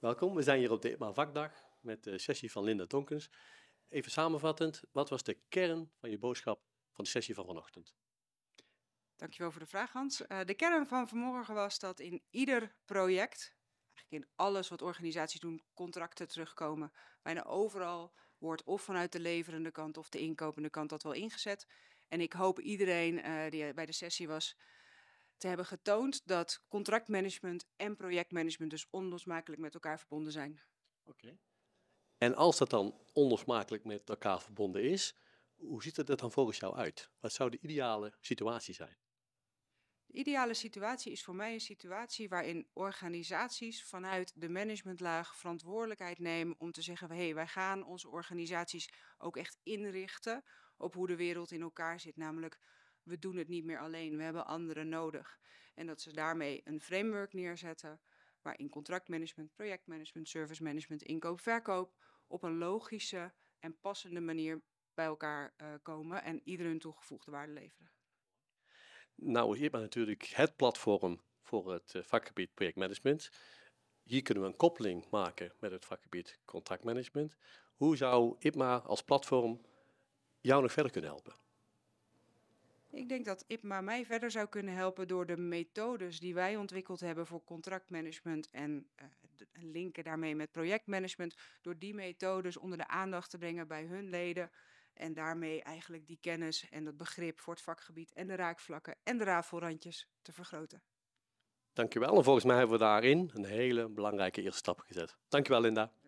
Welkom, we zijn hier op de IPMA vakdag met de sessie van Linda Tonkens. Even samenvattend, wat was de kern van je boodschap van de sessie van vanochtend? Dankjewel voor de vraag, Hans. Eh, de kern van vanmorgen was dat in ieder project, eigenlijk in alles wat organisaties doen, contracten terugkomen. Bijna overal wordt of vanuit de leverende kant of de inkopende kant dat wel ingezet. En ik hoop iedereen eh, die bij de sessie was, te hebben getoond dat contractmanagement en projectmanagement dus onlosmakelijk met elkaar verbonden zijn. Oké. En als dat dan onlosmakelijk met elkaar verbonden is, hoe ziet het er dan volgens jou uit? Wat zou de ideale situatie zijn? De ideale situatie is voor mij een situatie waarin organisaties vanuit de managementlaag verantwoordelijkheid nemen om te zeggen: hé, hey, wij gaan onze organisaties ook echt inrichten op hoe de wereld in elkaar zit, namelijk we doen het niet meer alleen, we hebben anderen nodig. En dat ze daarmee een framework neerzetten waarin contractmanagement, projectmanagement, service management, inkoop, verkoop op een logische en passende manier bij elkaar eh, komen en ieder hun toegevoegde waarde leveren. Nou, hier natuurlijk het platform voor het eh, vakgebied projectmanagement. Hier kunnen we een koppeling maken met het vakgebied contractmanagement. Hoe zou IPMA als platform jou nog verder kunnen helpen? Ik denk dat IPMA mij verder zou kunnen helpen door de methodes die wij ontwikkeld hebben voor contractmanagement eh, en linken daarmee met projectmanagement, door die methodes onder de aandacht te brengen bij hun leden en daarmee eigenlijk die kennis en dat begrip voor het vakgebied en de raakvlakken en de rafelrandjes te vergroten. Dankjewel en volgens mij hebben we daarin een hele belangrijke eerste stap gezet. Dankjewel Linda.